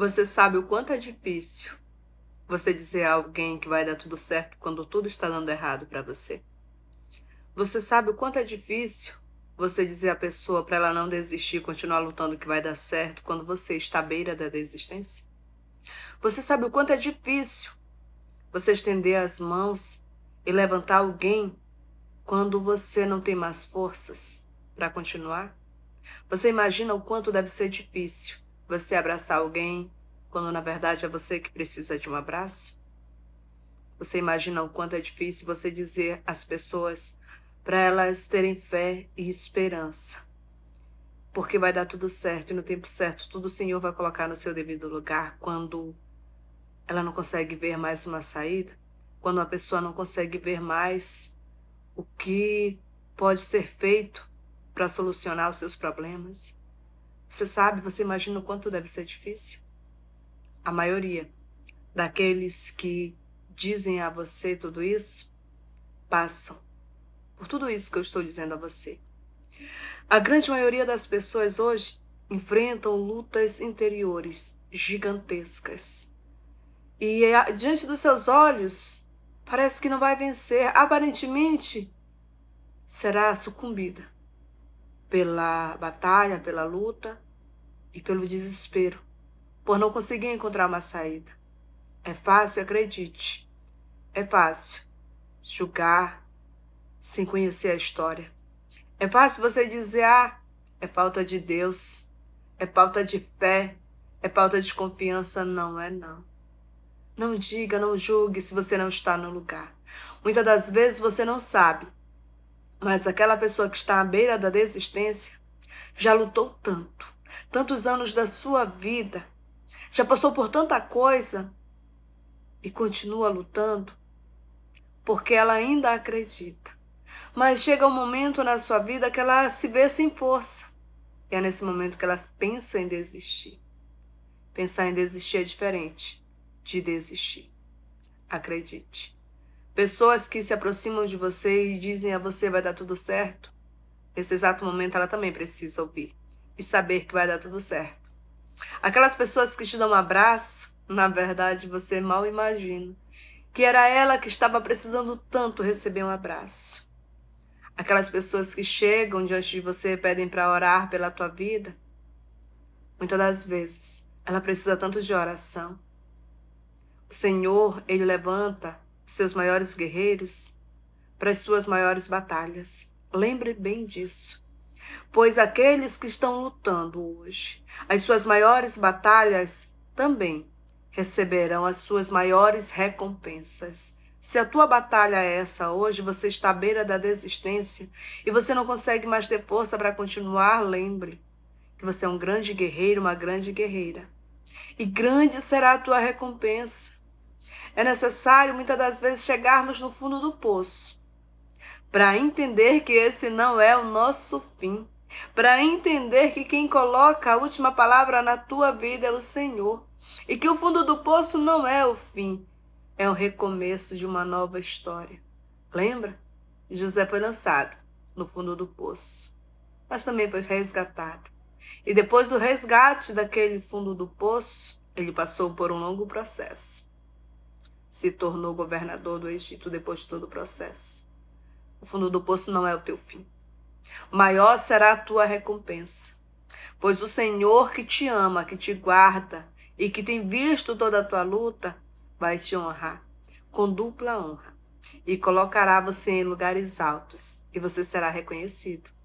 Você sabe o quanto é difícil você dizer a alguém que vai dar tudo certo quando tudo está dando errado para você. Você sabe o quanto é difícil você dizer à pessoa para ela não desistir e continuar lutando que vai dar certo quando você está à beira da desistência? Você sabe o quanto é difícil você estender as mãos e levantar alguém quando você não tem mais forças para continuar? Você imagina o quanto deve ser difícil você abraçar alguém quando na verdade é você que precisa de um abraço? Você imagina o quanto é difícil você dizer às pessoas para elas terem fé e esperança. Porque vai dar tudo certo e no tempo certo tudo o Senhor vai colocar no seu devido lugar quando ela não consegue ver mais uma saída, quando a pessoa não consegue ver mais o que pode ser feito para solucionar os seus problemas. Você sabe, você imagina o quanto deve ser difícil? A maioria daqueles que dizem a você tudo isso passam por tudo isso que eu estou dizendo a você. A grande maioria das pessoas hoje enfrentam lutas interiores gigantescas. E eh, diante dos seus olhos, parece que não vai vencer, aparentemente será sucumbida pela batalha, pela luta e pelo desespero, por não conseguir encontrar uma saída. É fácil, acredite. É fácil julgar sem conhecer a história. É fácil você dizer: ah, é falta de Deus, é falta de fé, é falta de confiança. Não é, não. Não diga, não julgue se você não está no lugar. Muitas das vezes você não sabe mas aquela pessoa que está à beira da desistência já lutou tanto, tantos anos da sua vida, já passou por tanta coisa e continua lutando porque ela ainda acredita. Mas chega um momento na sua vida que ela se vê sem força. E é nesse momento que ela pensa em desistir. Pensar em desistir é diferente de desistir. Acredite. Pessoas que se aproximam de você e dizem a você vai dar tudo certo. Nesse exato momento ela também precisa ouvir e saber que vai dar tudo certo. Aquelas pessoas que te dão um abraço, na verdade você mal imagina que era ela que estava precisando tanto receber um abraço. Aquelas pessoas que chegam diante de você e pedem para orar pela tua vida, muitas das vezes ela precisa tanto de oração. O Senhor, ele levanta seus maiores guerreiros, para as suas maiores batalhas. Lembre bem disso. Pois aqueles que estão lutando hoje, as suas maiores batalhas também receberão as suas maiores recompensas. Se a tua batalha é essa hoje, você está à beira da desistência e você não consegue mais ter força para continuar, lembre que você é um grande guerreiro, uma grande guerreira. E grande será a tua recompensa é necessário muitas das vezes chegarmos no fundo do poço para entender que esse não é o nosso fim, para entender que quem coloca a última palavra na tua vida é o Senhor e que o fundo do poço não é o fim, é o recomeço de uma nova história. Lembra? José foi lançado no fundo do poço, mas também foi resgatado. E depois do resgate daquele fundo do poço, ele passou por um longo processo se tornou governador do Egito depois de todo o processo. O fundo do poço não é o teu fim. Maior será a tua recompensa, pois o Senhor que te ama, que te guarda e que tem visto toda a tua luta, vai te honrar com dupla honra e colocará você em lugares altos e você será reconhecido.